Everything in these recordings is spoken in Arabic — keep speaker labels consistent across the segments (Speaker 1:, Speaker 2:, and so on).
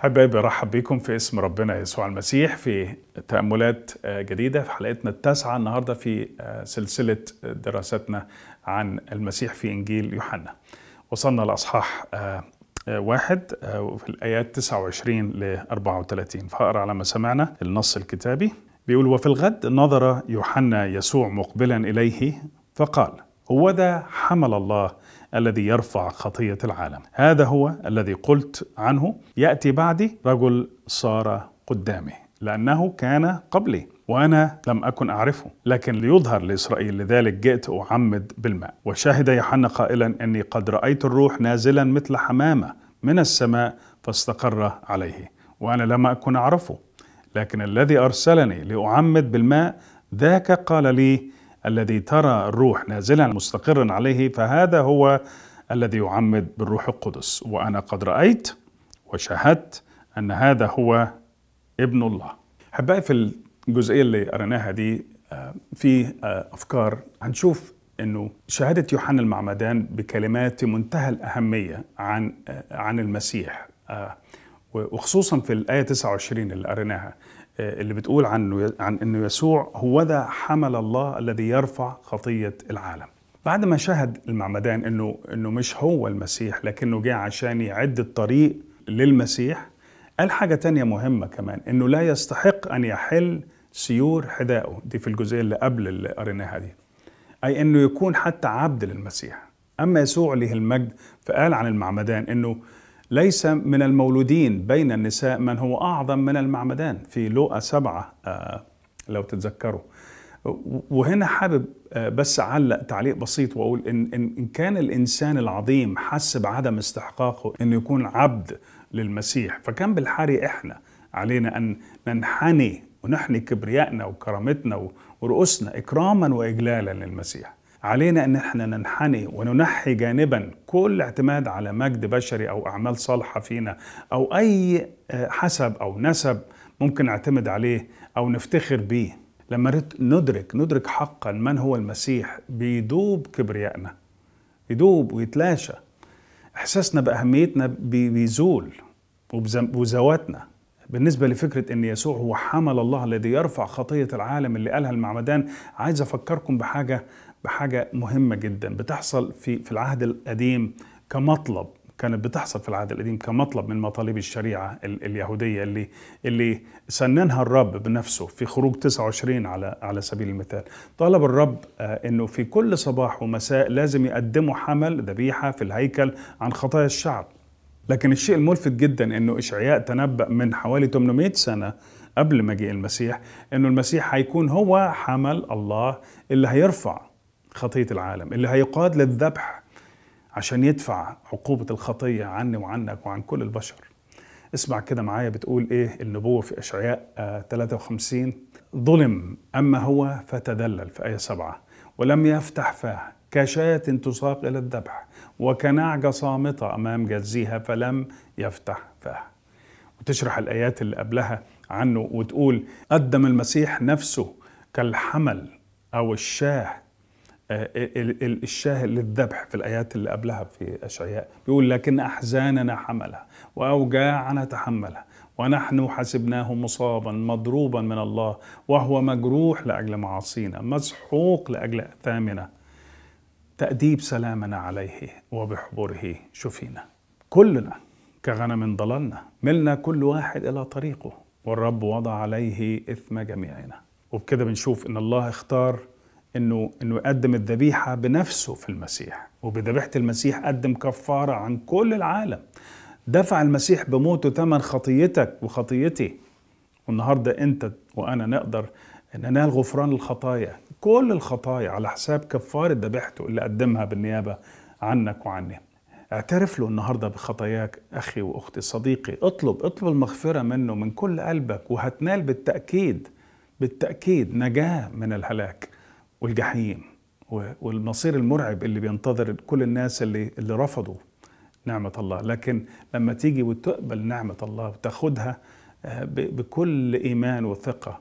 Speaker 1: حبايبي ارحب بيكم في اسم ربنا يسوع المسيح في تأملات آه، جديدة في حلقتنا التاسعة النهاردة في آه، سلسلة دراستنا عن المسيح في إنجيل يوحنا وصلنا لأصحاح آه، واحد في الآيات 29 ل 34 فأقرأ على ما سمعنا النص الكتابي بيقول وفي الغد نظر يوحنا يسوع مقبلا إليه فقال ذا حمل الله الذي يرفع خطية العالم هذا هو الذي قلت عنه يأتي بعدي رجل صار قدامي لأنه كان قبلي وأنا لم أكن أعرفه لكن ليظهر لإسرائيل لذلك جئت أعمد بالماء وشهد يوحنا قائلا أني قد رأيت الروح نازلا مثل حمامة من السماء فاستقر عليه وأنا لم أكن أعرفه لكن الذي أرسلني لأعمد بالماء ذاك قال لي الذي ترى الروح نازلا مستقرا عليه فهذا هو الذي يعمد بالروح القدس وانا قد رايت وشاهدت ان هذا هو ابن الله. احبائي في الجزئيه اللي قريناها دي آه، في آه، افكار هنشوف انه شهاده يوحنا المعمدان بكلمات منتهى الاهميه عن آه، عن المسيح وخصوصا في الآية 29 اللي قريناها آه، اللي بتقول عنه عن انه يسوع هو ذا حمل الله الذي يرفع خطيه العالم. بعد ما شهد المعمدان انه انه مش هو المسيح لكنه جاء عشان يعد الطريق للمسيح قال حاجه تانية مهمه كمان انه لا يستحق ان يحل سيور حذائه دي في الجزئيه اللي قبل اللي قريناها دي. اي انه يكون حتى عبد للمسيح. اما يسوع له المجد فقال عن المعمدان انه ليس من المولودين بين النساء من هو أعظم من المعمدان في لوقا سبعة آه، لو تتذكروا وهنا حابب آه، بس أعلق تعليق بسيط وأقول إن, إن كان الإنسان العظيم حس بعدم استحقاقه إنه يكون عبد للمسيح فكان بالحري إحنا علينا أن ننحني ونحني كبريائنا وكرامتنا ورؤوسنا إكراما وإجلالا للمسيح علينا ان احنا ننحني وننحي جانبا كل اعتماد على مجد بشري او اعمال صالحه فينا او اي آه، حسب او نسب ممكن نعتمد عليه او نفتخر بيه لما ندرك ندرك حقا من هو المسيح بيدوب كبريائنا يدوب ويتلاشى احساسنا باهميتنا بيزول وبزواتنا بالنسبة لفكرة أن يسوع هو حمل الله الذي يرفع خطية العالم اللي قالها المعمدان عايز أفكركم بحاجة بحاجة مهمة جدا بتحصل في في العهد القديم كمطلب كانت بتحصل في العهد القديم كمطلب من مطالب الشريعة اليهودية اللي اللي سننها الرب بنفسه في خروج 29 على على سبيل المثال طالب الرب آه، انه في كل صباح ومساء لازم يقدموا حمل ذبيحة في الهيكل عن خطايا الشعب لكن الشيء الملفت جدا انه اشعياء تنبأ من حوالي 800 سنه قبل مجيء المسيح انه المسيح هيكون هو حمل الله اللي هيرفع خطيه العالم اللي هيقاد للذبح عشان يدفع عقوبه الخطيه عني وعنك وعن كل البشر اسمع كده معايا بتقول ايه النبوه في اشعياء 53 آه، ظلم اما هو فتدلل في ايه 7 ولم يفتح فاه كشاة تساق إلى الذبح وكنعجة صامتة أمام جزيها فلم يفتح فاه وتشرح الآيات اللي قبلها عنه وتقول قدم المسيح نفسه كالحمل أو الشاه آه، الشاه للذبح في الآيات اللي قبلها في أشعياء بيقول لكن أحزاننا حملها وأوجاعنا تحملها ونحن حسبناه مصابا مضروبا من الله وهو مجروح لأجل معاصينا مسحوق لأجل أثامنا تأديب سلامنا عليه وبحبره شفينا كلنا كغنم ضللنا ملنا كل واحد إلى طريقه والرب وضع عليه إثم جميعنا وبكده بنشوف إن الله اختار إنه إنه يقدم الذبيحة بنفسه في المسيح وبذبيحة المسيح قدم كفارة عن كل العالم دفع المسيح بموته ثمن خطيتك وخطيتي والنهاردة أنت وأنا نقدر ان انال غفران الخطايا كل الخطايا على حساب كفاره ذبيحته اللي قدمها بالنيابه عنك وعني اعترف له النهارده بخطاياك اخي واختي صديقي اطلب اطلب المغفره منه من كل قلبك وهتنال بالتاكيد بالتاكيد نجاه من الهلاك والجحيم والمصير المرعب اللي بينتظر كل الناس اللي اللي رفضوا نعمه الله لكن لما تيجي وتقبل نعمه الله وتاخدها آه، بكل ايمان وثقه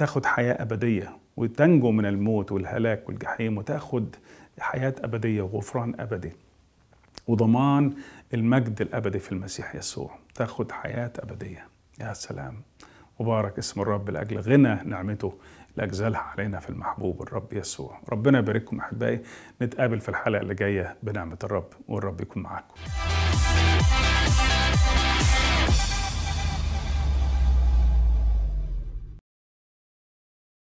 Speaker 1: تاخد حياة أبدية وتنجو من الموت والهلاك والجحيم وتاخد حياة أبدية وغفران أبدي وضمان المجد الأبدي في المسيح يسوع تاخد حياة أبدية يا سلام مبارك اسم الرب لأجل غنى نعمته لأجزالها علينا في المحبوب الرب يسوع ربنا يبارككم أحبائي نتقابل في الحلقة اللي جاية بنعمة الرب والرب يكون معاكم